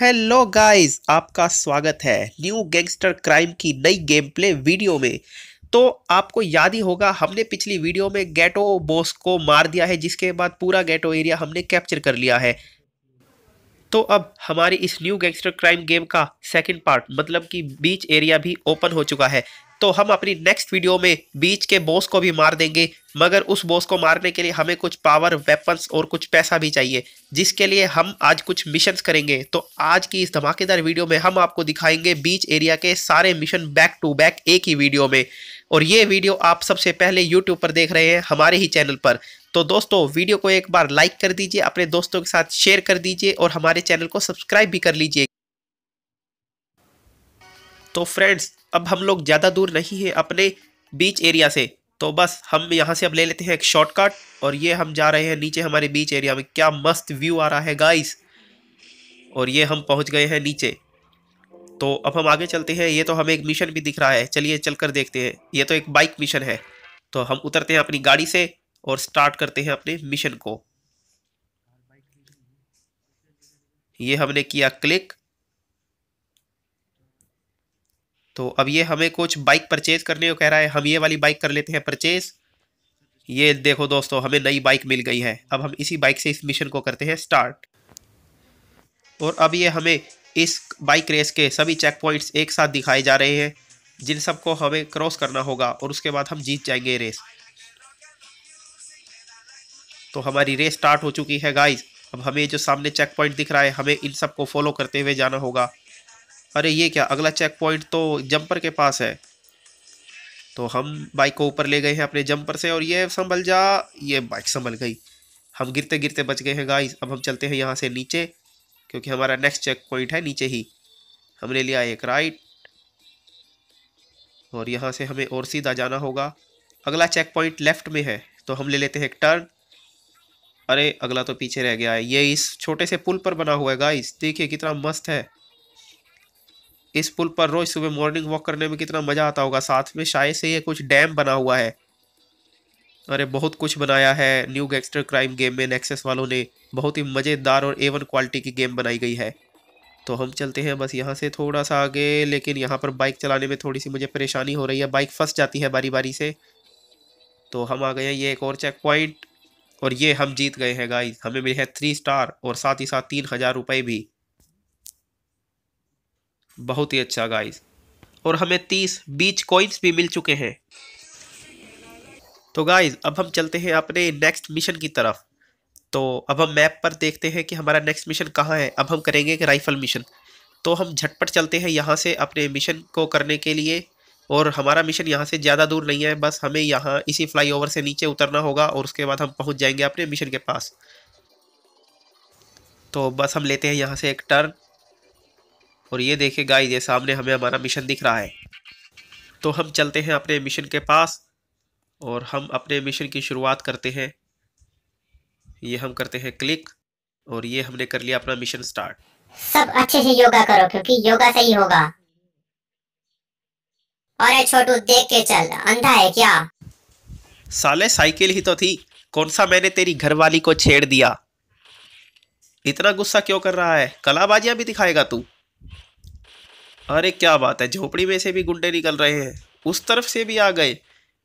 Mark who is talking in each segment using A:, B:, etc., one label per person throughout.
A: hello guys आपका स्वागत है न्यू गैंगस्टर क्राइम की नई गेम प्ले वीडियो में तो आपको याद ही होगा हमने पिछली वीडियो में गेटो बॉस को मार दिया है जिसके बाद पूरा गेटो एरिया हमने कैप्चर कर लिया है तो अब हमारी इस न्यू गैंगस्टर क्राइम गेम का सेकंड पार्ट मतलब कि बीच एरिया भी ओपन हो चुका है तो हम अपनी नेक्स्ट वीडियो में बीच के बॉस को भी मार देंगे मगर उस बॉस को मारने के लिए हमें कुछ पावर वेपन्स और कुछ पैसा भी चाहिए जिसके लिए हम आज कुछ मिशंस करेंगे तो आज की इस धमाकेदार वीडियो में हम आपको दिखाएंगे बीच एरिया के सारे मिशन बैक टू बैक एक ही वीडियो में और ये वीडियो आप सबसे पहले यूट्यूब पर देख रहे हैं हमारे ही चैनल पर तो दोस्तों वीडियो को एक बार लाइक कर दीजिए अपने दोस्तों के साथ शेयर कर दीजिए और हमारे चैनल को सब्सक्राइब भी कर लीजिए तो फ्रेंड्स अब हम लोग ज़्यादा दूर नहीं है अपने बीच एरिया से तो बस हम यहाँ से अब ले लेते हैं एक शॉर्टकट और ये हम जा रहे हैं नीचे हमारे बीच एरिया में क्या मस्त व्यू आ रहा है गाइस और ये हम पहुँच गए हैं नीचे तो अब हम आगे चलते हैं ये तो हमें एक मिशन भी दिख रहा है चलिए चल देखते हैं ये तो एक बाइक मिशन है तो हम उतरते हैं अपनी गाड़ी से और स्टार्ट करते हैं अपने मिशन को ये हमने किया क्लिक तो अब ये हमें कुछ बाइक परचेज करने को कह रहा है हम ये वाली बाइक कर लेते हैं परचेज ये देखो दोस्तों हमें नई बाइक मिल गई है अब हम इसी बाइक से इस मिशन को करते हैं स्टार्ट और अब ये हमें इस बाइक रेस के सभी चेक पॉइंट्स एक साथ दिखाए जा रहे हैं जिन सबको हमें क्रॉस करना होगा और उसके बाद हम जीत जाएंगे रेस तो हमारी रेस स्टार्ट हो चुकी है गाइज अब हमें जो सामने चेक पॉइंट दिख रहा है हमें इन सबको फॉलो करते हुए जाना होगा अरे ये क्या अगला चेक पॉइंट तो जंपर के पास है तो हम बाइक को ऊपर ले गए हैं अपने जंपर से और ये संभल जा ये बाइक संभल गई हम गिरते गिरते बच गए हैं गाइस अब हम चलते हैं यहाँ से नीचे क्योंकि हमारा नेक्स्ट चेक पॉइंट है नीचे ही हमने लिया एक राइट और यहाँ से हमें और सीधा जाना होगा अगला चेक पॉइंट लेफ़्ट में है तो हम ले लेते हैं एक टर्न अरे अगला तो पीछे रह गया है ये इस छोटे से पुल पर बना हुआ है गाइस देखिए कितना मस्त है इस पुल पर रोज़ सुबह मॉर्निंग वॉक करने में कितना मज़ा आता होगा साथ में शायद से ये कुछ डैम बना हुआ है अरे बहुत कुछ बनाया है न्यू गैंगस्टर क्राइम गेम में नेक्सेस वालों ने बहुत ही मज़ेदार और एवन क्वालिटी की गेम बनाई गई है तो हम चलते हैं बस यहाँ से थोड़ा सा आगे लेकिन यहाँ पर बाइक चलाने में थोड़ी सी मुझे परेशानी हो रही है बाइक फंस जाती है बारी बारी से तो हम आ गए हैं ये एक और चेक पॉइंट और ये हम जीत गए हैं गाइस हमें मिले हैं थ्री स्टार और साथ ही साथ तीन हज़ार रुपये भी बहुत ही अच्छा गाइस और हमें तीस बीच कॉइन्स भी मिल चुके हैं तो गाइस अब हम चलते हैं अपने नेक्स्ट मिशन की तरफ तो अब हम मैप पर देखते हैं कि हमारा नेक्स्ट मिशन कहाँ है अब हम करेंगे राइफल मिशन तो हम झटपट चलते हैं यहाँ से अपने मिशन को करने के लिए और हमारा मिशन यहाँ से ज़्यादा दूर नहीं है बस हमें यहाँ इसी फ्लाईओवर से नीचे उतरना होगा और उसके बाद हम पहुँच जाएंगे अपने मिशन के पास तो बस हम लेते हैं यहाँ से एक टर्न और ये देखिए गाइस ये सामने हमें हमारा मिशन दिख रहा है तो हम चलते हैं अपने मिशन के पास और हम अपने मिशन की शुरुआत करते हैं ये हम करते हैं क्लिक और ये हमने कर लिया अपना मिशन स्टार्ट सब अच्छे से योगा करो क्योंकि योगा से ही होगा अरे छोटू देख के चल अंधा है क्या साले साइकिल ही तो थी कौन सा मैंने तेरी घरवाली को छेड़ दिया इतना गुस्सा क्यों कर रहा है कलाबाजियां भी दिखाएगा तू अरे क्या बात है झोपड़ी में से भी गुंडे निकल रहे हैं उस तरफ से भी आ गए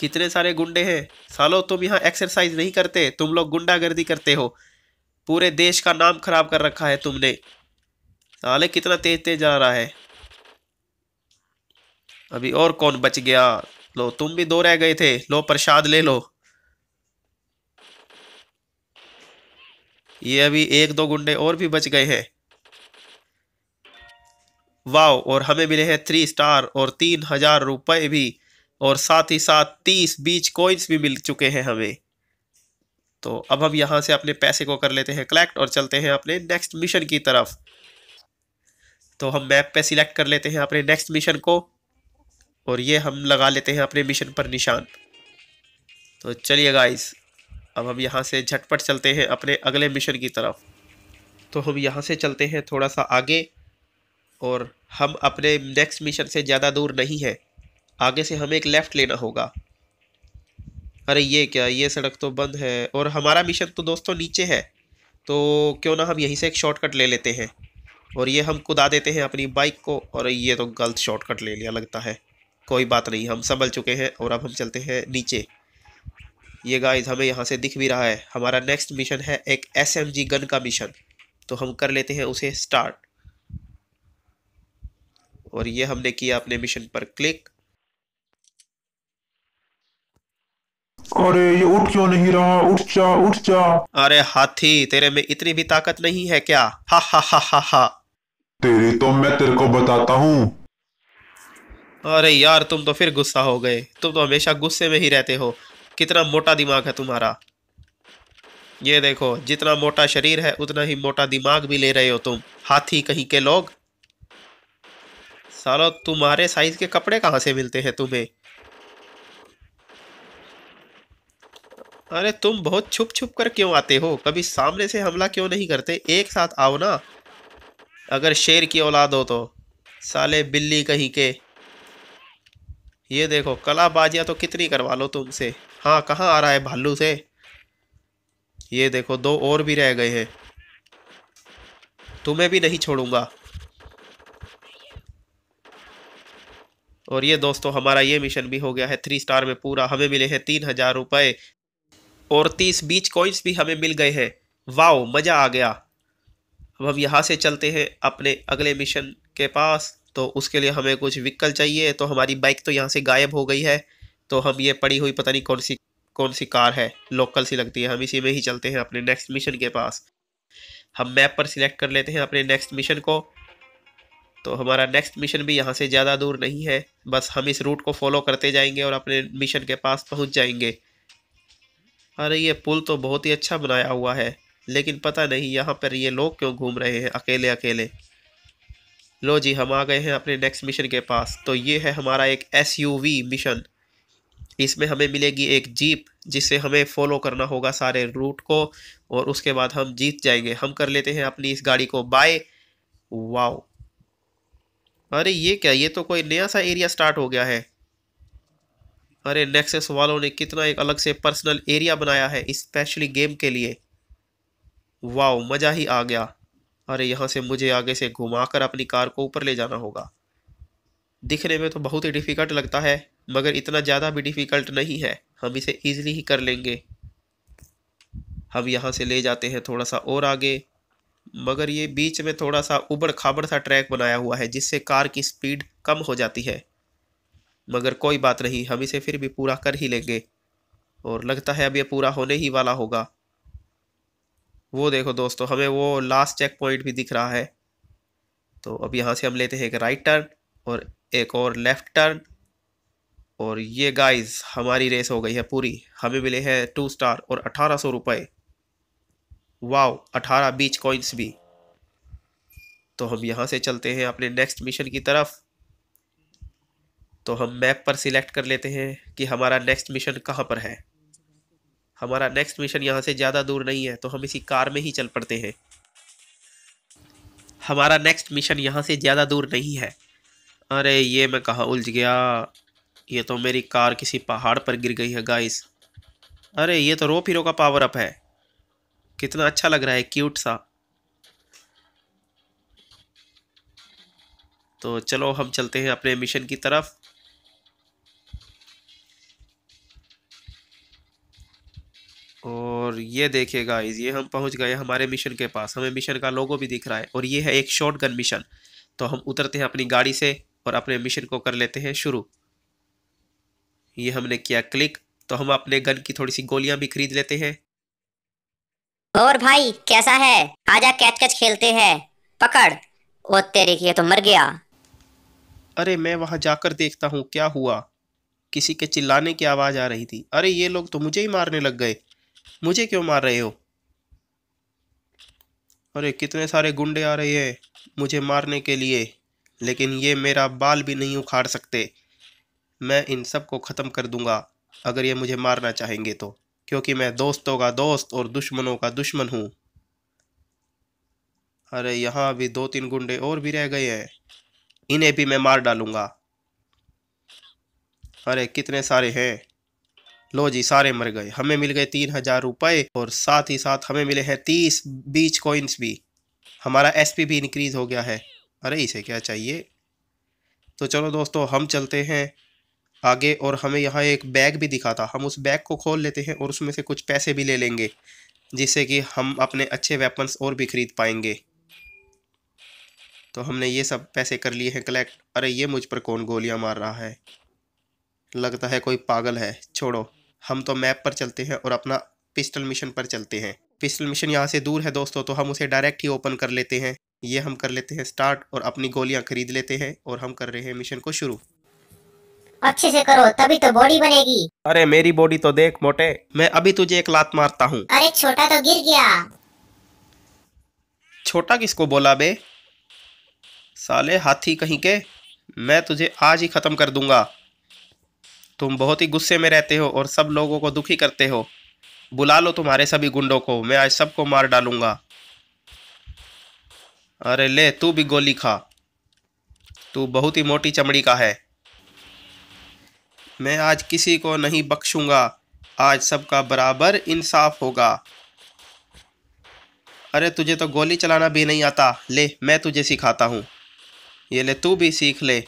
A: कितने सारे गुंडे हैं सालो तुम यहाँ एक्सरसाइज नहीं करते तुम लोग गुंडागर्दी करते हो पूरे देश का नाम खराब कर रखा है तुमने साले कितना तेज तेज आ रहा है अभी और कौन बच गया लो तुम भी दो रह गए थे लो प्रसाद ले लो ये अभी एक दो गुंडे और भी बच गए हैं वाव और हमें मिले हैं थ्री स्टार और तीन हज़ार रुपये भी और साथ ही साथ तीस बीच कोइंस भी मिल चुके हैं हमें तो अब हम यहाँ से अपने पैसे को कर लेते हैं कलेक्ट और चलते हैं अपने नेक्स्ट मिशन की तरफ तो हम मैप पे सिलेक्ट कर लेते हैं अपने नेक्स्ट मिशन को और ये हम लगा लेते हैं अपने मिशन पर निशान तो चलिए गाइस अब हम यहाँ से झटपट चलते हैं अपने अगले मिशन की तरफ तो हम यहाँ से चलते हैं थोड़ा सा आगे और हम अपने नेक्स्ट मिशन से ज़्यादा दूर नहीं हैं आगे से हमें एक लेफ़्ट लेना होगा अरे ये क्या ये सड़क तो बंद है और हमारा मिशन तो दोस्तों नीचे है तो क्यों ना हम यहीं से एक शॉर्टकट ले लेते हैं और ये हम कुदा देते हैं अपनी बाइक को और ये तो गलत शॉर्टकट ले लिया लगता है कोई बात नहीं हम संभल चुके हैं और अब हम चलते हैं नीचे ये गाइस हमें यहाँ से दिख भी रहा है हमारा नेक्स्ट मिशन है एक एस गन का मिशन तो हम कर लेते हैं उसे स्टार्ट और ये हमने किया अपने मिशन पर क्लिक अरे ये उठ क्यों नहीं रहा उठ जा उठ जा अरे हाथी तेरे में इतनी भी ताकत नहीं है क्या हा हा हा हा हा तेरे तो मैं तेरे को बताता हूँ अरे यार तुम तो फिर गुस्सा हो गए तुम तो हमेशा गुस्से में ही रहते हो कितना मोटा दिमाग है तुम्हारा ये देखो जितना मोटा शरीर है उतना ही मोटा दिमाग भी ले रहे हो तुम हाथी कहीं के लोग सालो तुम्हारे साइज के कपड़े कहाँ से मिलते हैं तुम्हें अरे तुम बहुत छुप छुप कर क्यों आते हो कभी सामने से हमला क्यों नहीं करते एक साथ आओ ना अगर शेर की औलाद हो तो साले बिल्ली कहीं के ये देखो कला बाजिया तो कितनी करवा लो तुमसे हाँ कहाँ आ रहा है भालू से ये देखो दो और भी रह गए हैं तुम्हें भी नहीं छोड़ूंगा और ये दोस्तों हमारा ये मिशन भी हो गया है थ्री स्टार में पूरा हमें मिले हैं तीन हज़ार रुपये और तीस बीच कॉइन्स भी हमें मिल गए हैं वाओ मज़ा आ गया अब हम यहाँ से चलते हैं अपने अगले मिशन के पास तो उसके लिए हमें कुछ व्हीकल चाहिए तो हमारी बाइक तो यहाँ से गायब हो गई है तो हम ये पड़ी हुई पता नहीं कौन सी कौन सी कार है लोकल सी लगती है हम इसी में ही चलते हैं अपने नेक्स्ट मिशन के पास हम मैप पर सिलेक्ट कर लेते हैं अपने नेक्स्ट मिशन को तो हमारा नेक्स्ट मिशन भी यहाँ से ज़्यादा दूर नहीं है बस हम इस रूट को फॉलो करते जाएंगे और अपने मिशन के पास पहुँच जाएंगे अरे ये पुल तो बहुत ही अच्छा बनाया हुआ है लेकिन पता नहीं यहाँ पर ये लोग क्यों घूम रहे हैं अकेले अकेले लो जी हम आ गए हैं अपने नेक्स्ट मिशन के पास तो ये है हमारा एक एस मिशन इसमें हमें मिलेगी एक जीप जिसे हमें फॉलो करना होगा सारे रूट को और उसके बाद हम जीत जाएंगे हम कर लेते हैं अपनी इस गाड़ी को बाय वाओ अरे ये क्या ये तो कोई नया सा एरिया स्टार्ट हो गया है अरे नेक्सेस वालों ने कितना एक अलग से पर्सनल एरिया बनाया है स्पेशली गेम के लिए वाह मज़ा ही आ गया अरे यहाँ से मुझे आगे से घुमाकर अपनी कार को ऊपर ले जाना होगा दिखने में तो बहुत ही डिफ़िकल्ट लगता है मगर इतना ज़्यादा भी डिफ़िकल्ट नहीं है हम इसे ईजिली ही कर लेंगे हम यहाँ से ले जाते हैं थोड़ा सा और आगे मगर ये बीच में थोड़ा सा उबड़ खाबड़ सा ट्रैक बनाया हुआ है जिससे कार की स्पीड कम हो जाती है मगर कोई बात नहीं हम इसे फिर भी पूरा कर ही लेंगे और लगता है अब ये पूरा होने ही वाला होगा वो देखो दोस्तों हमें वो लास्ट चेक पॉइंट भी दिख रहा है तो अब यहाँ से हम लेते हैं एक राइट टर्न और एक और लेफ़्ट टर्न और ये गाइस हमारी रेस हो गई है पूरी हमें मिले हैं टू स्टार और अठारह सौ रुपये वाओ 18 बीच कॉइन्स भी तो हम यहाँ से चलते हैं अपने नेक्स्ट मिशन की तरफ तो हम मैप पर सिलेक्ट कर लेते हैं कि हमारा नेक्स्ट मिशन कहाँ पर है हमारा नेक्स्ट मिशन यहाँ से ज़्यादा दूर नहीं है तो हम इसी कार में ही चल पड़ते हैं हमारा नेक्स्ट मिशन यहाँ से ज़्यादा दूर नहीं है अरे ये मैं कहाँ उलझ गया ये तो मेरी कार किसी पहाड़ पर गिर गई है गाइस अरे ये तो रोप हीरो का पावर अप है कितना अच्छा लग रहा है क्यूट सा तो चलो हम चलते हैं अपने मिशन की तरफ और ये देखिए गाइस ये हम पहुंच गए हमारे मिशन के पास हमें मिशन का लोगो भी दिख रहा है और ये है एक शॉर्ट गन मिशन तो हम उतरते हैं अपनी गाड़ी से और अपने मिशन को कर लेते हैं शुरू ये हमने किया क्लिक तो हम अपने गन की थोड़ी सी गोलियां भी खरीद लेते हैं और भाई कैसा है आजा कैच कैच खेलते हैं पकड़ वो तेरे की तो मर गया अरे मैं वहां जाकर देखता हूँ क्या हुआ किसी के चिल्लाने की आवाज आ रही थी अरे ये लोग तो मुझे ही मारने लग गए मुझे क्यों मार रहे हो अरे कितने सारे गुंडे आ रहे हैं मुझे मारने के लिए लेकिन ये मेरा बाल भी नहीं उखाड़ सकते मैं इन सब को ख़त्म कर दूंगा अगर ये मुझे मारना चाहेंगे तो क्योंकि मैं दोस्तों का दोस्त और दुश्मनों का दुश्मन हूँ अरे यहाँ भी दो तीन गुंडे और भी रह गए हैं इन्हें भी मैं मार डालूँगा अरे कितने सारे हैं लो जी सारे मर गए हमें मिल गए तीन हजार रुपये और साथ ही साथ हमें मिले हैं तीस बीच कॉइन्स भी हमारा एसपी भी इंक्रीज हो गया है अरे इसे क्या चाहिए तो चलो दोस्तों हम चलते हैं आगे और हमें यहाँ एक बैग भी दिखा था हम उस बैग को खोल लेते हैं और उसमें से कुछ पैसे भी ले लेंगे जिससे कि हम अपने अच्छे वेपन्स और भी ख़रीद पाएंगे तो हमने ये सब पैसे कर लिए हैं कलेक्ट अरे ये मुझ पर कौन गोलियां मार रहा है लगता है कोई पागल है छोड़ो हम तो मैप पर चलते हैं और अपना पिस्टल मिशन पर चलते हैं पिस्टल मिशन यहाँ से दूर है दोस्तों तो हम उसे डायरेक्ट ही ओपन कर लेते हैं ये हम कर लेते हैं स्टार्ट और अपनी गोलियाँ खरीद लेते हैं और हम कर रहे हैं मिशन को शुरू अच्छे से करो तभी तो बॉडी बनेगी अरे मेरी बॉडी तो देख मोटे मैं अभी तुझे एक लात मारता हूँ अरे छोटा तो गिर गया छोटा किसको बोला बे साले हाथी कहीं के मैं तुझे आज ही ख़त्म कर दूंगा तुम बहुत ही गुस्से में रहते हो और सब लोगों को दुखी करते हो बुला लो तुम्हारे सभी गुंडों को मैं आज सबको मार डालूंगा अरे ले तू भी गोली खा तू बहुत ही मोटी चमड़ी का है मैं आज किसी को नहीं बख्शूंगा आज सबका बराबर इंसाफ होगा अरे तुझे तो गोली चलाना भी नहीं आता ले मैं तुझे सिखाता हूँ ये ले तू भी सीख ले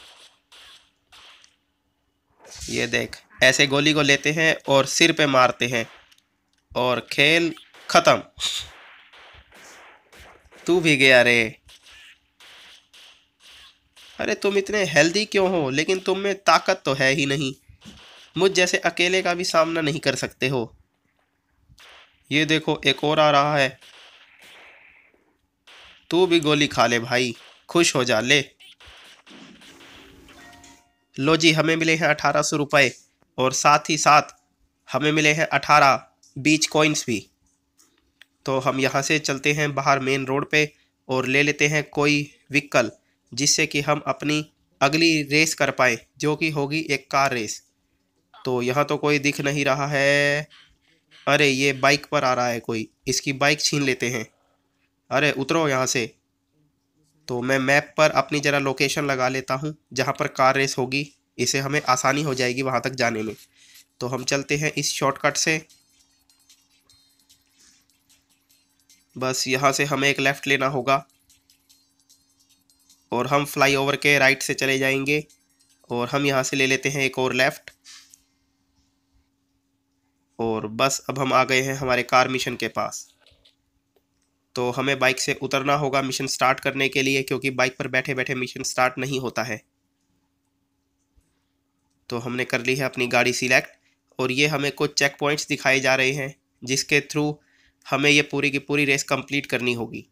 A: ये देख ऐसे गोली को लेते हैं और सिर पे मारते हैं और खेल ख़त्म तू भी गया रे अरे तुम इतने हेल्दी क्यों हो लेकिन तुम में ताकत तो है ही नहीं मुझ जैसे अकेले का भी सामना नहीं कर सकते हो ये देखो एक और आ रहा है तू भी गोली खा ले भाई खुश हो जा ले लो जी हमें मिले हैं अठारह सौ रुपये और साथ ही साथ हमें मिले हैं अठारह बीच कॉइन्स भी तो हम यहाँ से चलते हैं बाहर मेन रोड पे और ले लेते हैं कोई व्हीकल जिससे कि हम अपनी अगली रेस कर पाए जो कि होगी एक कार रेस तो यहाँ तो कोई दिख नहीं रहा है अरे ये बाइक पर आ रहा है कोई इसकी बाइक छीन लेते हैं अरे उतरो यहाँ से तो मैं मैप पर अपनी ज़रा लोकेशन लगा लेता हूँ जहाँ पर कार रेस होगी इसे हमें आसानी हो जाएगी वहाँ तक जाने में तो हम चलते हैं इस शॉर्टकट से बस यहाँ से हमें एक लेफ़्ट लेना होगा और हम फ्लाईओवर के राइट से चले जाएंगे और हम यहाँ से ले लेते हैं एक और लेफ़्ट और बस अब हम आ गए हैं हमारे कार मिशन के पास तो हमें बाइक से उतरना होगा मिशन स्टार्ट करने के लिए क्योंकि बाइक पर बैठे बैठे मिशन स्टार्ट नहीं होता है तो हमने कर ली है अपनी गाड़ी सिलेक्ट और ये हमें कुछ चेक पॉइंट्स दिखाए जा रहे हैं जिसके थ्रू हमें ये पूरी की पूरी रेस कंप्लीट करनी होगी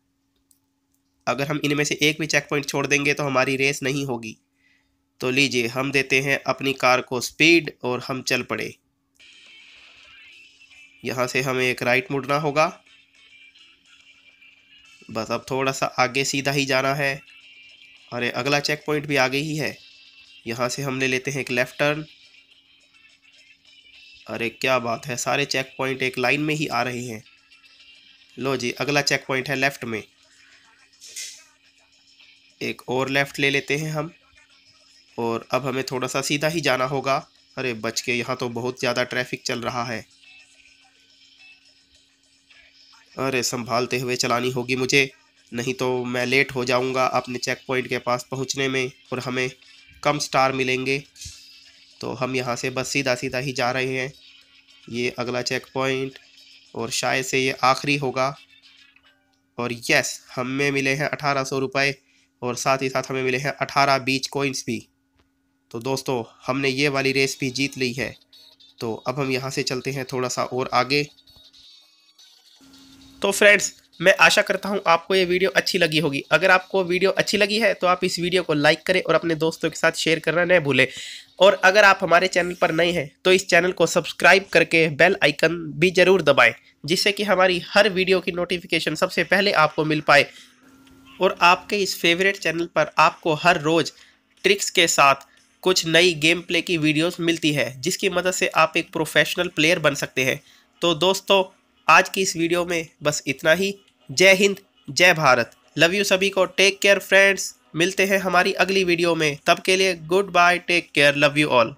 A: अगर हम इनमें से एक भी चेक पॉइंट छोड़ देंगे तो हमारी रेस नहीं होगी तो लीजिए हम देते हैं अपनी कार को स्पीड और हम चल पड़े यहाँ से हमें एक राइट मुड़ना होगा बस अब थोड़ा सा आगे सीधा ही जाना है अरे अगला चेक पॉइंट भी आगे ही है यहाँ से हम ले लेते हैं एक लेफ़्ट टर्न अरे क्या बात है सारे चेक पॉइंट एक लाइन में ही आ रहे हैं लो जी अगला चेक पॉइंट है लेफ़्ट में एक और लेफ़्ट ले लेते हैं हम और अब हमें थोड़ा सा सीधा ही जाना होगा अरे बच के यहाँ तो बहुत ज़्यादा ट्रैफिक चल रहा है अरे संभालते हुए चलानी होगी मुझे नहीं तो मैं लेट हो जाऊंगा अपने चेक पॉइंट के पास पहुंचने में और हमें कम स्टार मिलेंगे तो हम यहाँ से बस सीधा सीधा ही जा रहे हैं ये अगला चेक पॉइंट और शायद से ये आखिरी होगा और यस हमें मिले हैं अठारह सौ रुपये और साथ ही साथ हमें मिले हैं अठारह बीच कोइंस भी तो दोस्तों हमने ये वाली रेस भी जीत ली है तो अब हम यहाँ से चलते हैं थोड़ा सा और आगे तो फ्रेंड्स मैं आशा करता हूं आपको ये वीडियो अच्छी लगी होगी अगर आपको वीडियो अच्छी लगी है तो आप इस वीडियो को लाइक करें और अपने दोस्तों के साथ शेयर करना न भूलें और अगर आप हमारे चैनल पर नए हैं तो इस चैनल को सब्सक्राइब करके बेल आइकन भी ज़रूर दबाएं जिससे कि हमारी हर वीडियो की नोटिफिकेशन सबसे पहले आपको मिल पाए और आपके इस फेवरेट चैनल पर आपको हर रोज़ ट्रिक्स के साथ कुछ नई गेम प्ले की वीडियोज़ मिलती है जिसकी मदद से आप एक प्रोफेशनल प्लेयर बन सकते हैं तो दोस्तों आज की इस वीडियो में बस इतना ही जय हिंद जय भारत लव यू सभी को टेक केयर फ्रेंड्स मिलते हैं हमारी अगली वीडियो में तब के लिए goodbye take care love you all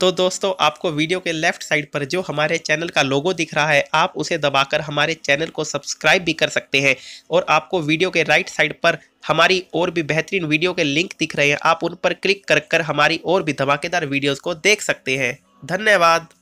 A: तो दोस्तों आपको वीडियो के लेफ्ट साइड पर जो हमारे चैनल का लोगो दिख रहा है आप उसे दबाकर हमारे चैनल को सब्सक्राइब भी कर सकते हैं और आपको वीडियो के राइट साइड पर हमारी और भी बेहतरीन वीडियो के लिंक दिख रहे हैं आप उन पर क्लिक कर कर हमारी और भी धमाकेदार वीडियोज़ को देख सकते हैं धन्यवाद